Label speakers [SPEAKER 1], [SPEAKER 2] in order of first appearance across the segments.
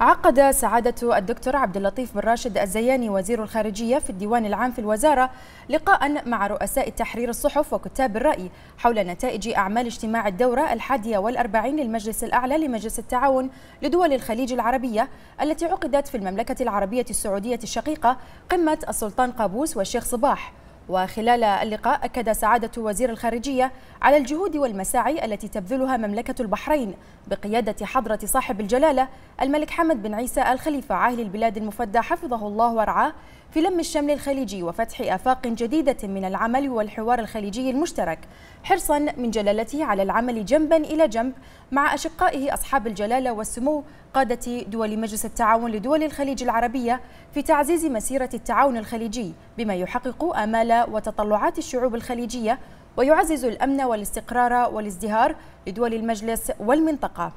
[SPEAKER 1] عقد سعادة الدكتور عبد اللطيف بن راشد الزياني وزير الخارجية في الديوان العام في الوزارة لقاء مع رؤساء تحرير الصحف وكتاب الرأي حول نتائج أعمال اجتماع الدورة الحادية والأربعين للمجلس الأعلى لمجلس التعاون لدول الخليج العربية التي عقدت في المملكة العربية السعودية الشقيقة قمة السلطان قابوس والشيخ صباح وخلال اللقاء أكد سعادة وزير الخارجية على الجهود والمساعي التي تبذلها مملكة البحرين بقيادة حضرة صاحب الجلالة الملك حمد بن عيسى آل خليفة عاهل البلاد المفدى حفظه الله ورعاه في لم الشمل الخليجي وفتح آفاق جديدة من العمل والحوار الخليجي المشترك حرصا من جلالته على العمل جنبا إلى جنب مع أشقائه أصحاب الجلالة والسمو قادة دول مجلس التعاون لدول الخليج العربية في تعزيز مسيرة التعاون الخليجي بما يحقق آمال وتطلعات الشعوب الخليجية ويعزز الأمن والاستقرار والازدهار لدول المجلس والمنطقة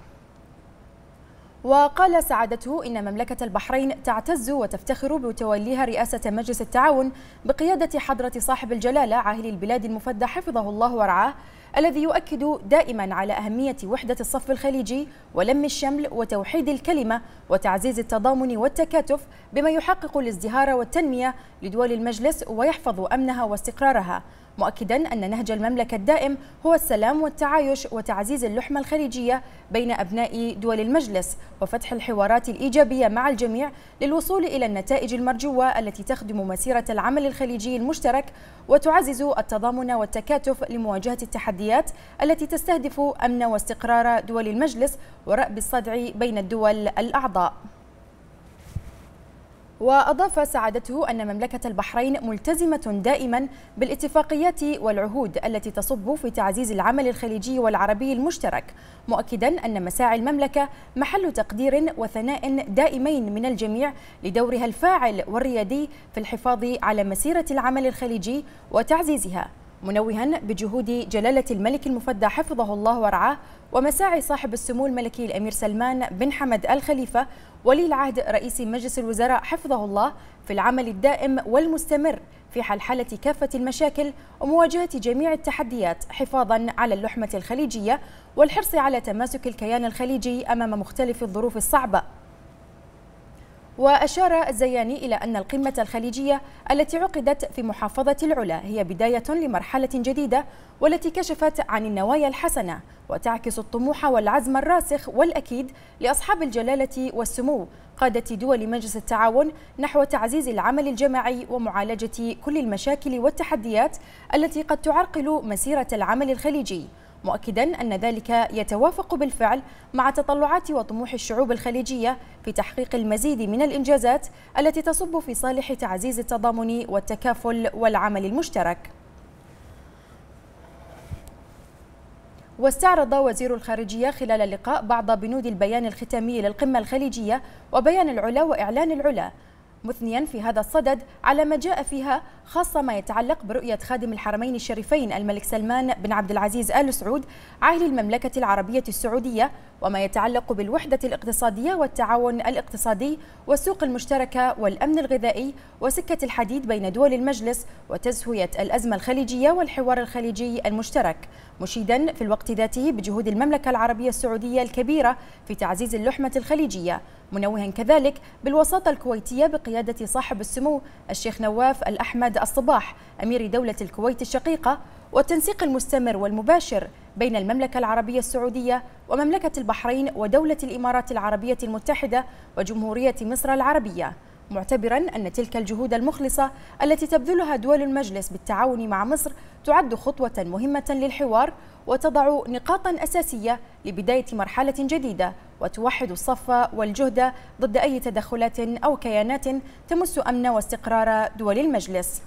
[SPEAKER 1] وقال سعادته إن مملكة البحرين تعتز وتفتخر بتوليها رئاسة مجلس التعاون بقيادة حضرة صاحب الجلالة عاهل البلاد المفدى حفظه الله ورعاه الذي يؤكد دائما على أهمية وحدة الصف الخليجي ولم الشمل وتوحيد الكلمة وتعزيز التضامن والتكاتف بما يحقق الازدهار والتنمية لدول المجلس ويحفظ أمنها واستقرارها مؤكدا أن نهج المملكة الدائم هو السلام والتعايش وتعزيز اللحمة الخليجية بين أبناء دول المجلس وفتح الحوارات الإيجابية مع الجميع للوصول إلى النتائج المرجوة التي تخدم مسيرة العمل الخليجي المشترك وتعزز التضامن والتكاتف لمواجهة التحديات التي تستهدف أمن واستقرار دول المجلس ورأب الصدع بين الدول الأعضاء وأضاف سعادته أن مملكة البحرين ملتزمة دائما بالاتفاقيات والعهود التي تصب في تعزيز العمل الخليجي والعربي المشترك مؤكدا أن مساعي المملكة محل تقدير وثناء دائمين من الجميع لدورها الفاعل والريادي في الحفاظ على مسيرة العمل الخليجي وتعزيزها منوها بجهود جلالة الملك المفدى حفظه الله ورعاه ومساعي صاحب السمو الملكي الأمير سلمان بن حمد الخليفة ولي العهد رئيس مجلس الوزراء حفظه الله في العمل الدائم والمستمر في حلحلة كافة المشاكل ومواجهة جميع التحديات حفاظا على اللحمة الخليجية والحرص على تماسك الكيان الخليجي أمام مختلف الظروف الصعبة وأشار الزياني إلى أن القمة الخليجية التي عقدت في محافظة العلا هي بداية لمرحلة جديدة والتي كشفت عن النوايا الحسنة وتعكس الطموح والعزم الراسخ والأكيد لأصحاب الجلالة والسمو قادة دول مجلس التعاون نحو تعزيز العمل الجماعي ومعالجة كل المشاكل والتحديات التي قد تعرقل مسيرة العمل الخليجي مؤكدا أن ذلك يتوافق بالفعل مع تطلعات وطموح الشعوب الخليجية في تحقيق المزيد من الإنجازات التي تصب في صالح تعزيز التضامن والتكافل والعمل المشترك واستعرض وزير الخارجية خلال اللقاء بعض بنود البيان الختامي للقمة الخليجية وبيان العلا وإعلان العلا مثنيا في هذا الصدد على ما جاء فيها خاصة ما يتعلق برؤية خادم الحرمين الشريفين الملك سلمان بن عبد العزيز آل سعود عاهل المملكة العربية السعودية وما يتعلق بالوحدة الاقتصادية والتعاون الاقتصادي والسوق المشتركة والأمن الغذائي وسكة الحديد بين دول المجلس وتزهية الأزمة الخليجية والحوار الخليجي المشترك مشيدا في الوقت ذاته بجهود المملكة العربية السعودية الكبيرة في تعزيز اللحمة الخليجية منوها كذلك بالوساطة الكويتية بقيادة صاحب السمو الشيخ نواف الأحمد الصباح أمير دولة الكويت الشقيقة والتنسيق المستمر والمباشر بين المملكة العربية السعودية ومملكة البحرين ودولة الإمارات العربية المتحدة وجمهورية مصر العربية معتبرا أن تلك الجهود المخلصة التي تبذلها دول المجلس بالتعاون مع مصر تعد خطوة مهمة للحوار وتضع نقاطا أساسية لبداية مرحلة جديدة وتوحد الصف والجهد ضد أي تدخلات أو كيانات تمس أمن واستقرار دول المجلس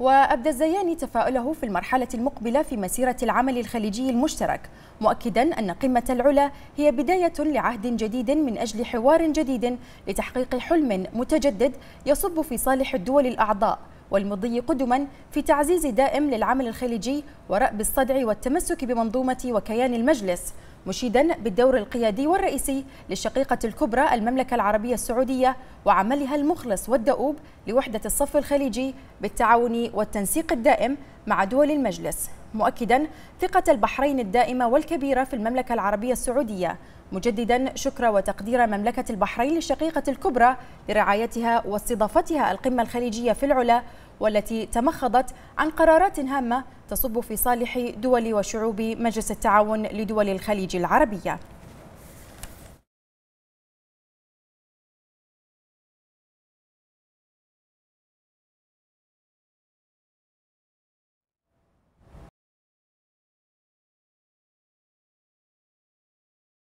[SPEAKER 1] وأبدى الزياني تفاؤله في المرحلة المقبلة في مسيرة العمل الخليجي المشترك مؤكدا أن قمة العلا هي بداية لعهد جديد من أجل حوار جديد لتحقيق حلم متجدد يصب في صالح الدول الأعضاء والمضي قدما في تعزيز دائم للعمل الخليجي ورأب الصدع والتمسك بمنظومة وكيان المجلس مشيدا بالدور القيادي والرئيسي للشقيقة الكبرى المملكة العربية السعودية وعملها المخلص والدؤوب لوحدة الصف الخليجي بالتعاون والتنسيق الدائم مع دول المجلس مؤكدا ثقة البحرين الدائمة والكبيرة في المملكة العربية السعودية مجددا شكر وتقدير مملكة البحرين للشقيقة الكبرى لرعايتها واستضافتها القمة الخليجية في العلا والتي تمخضت عن قرارات هامة تصب في صالح دول وشعوب مجلس التعاون لدول الخليج العربية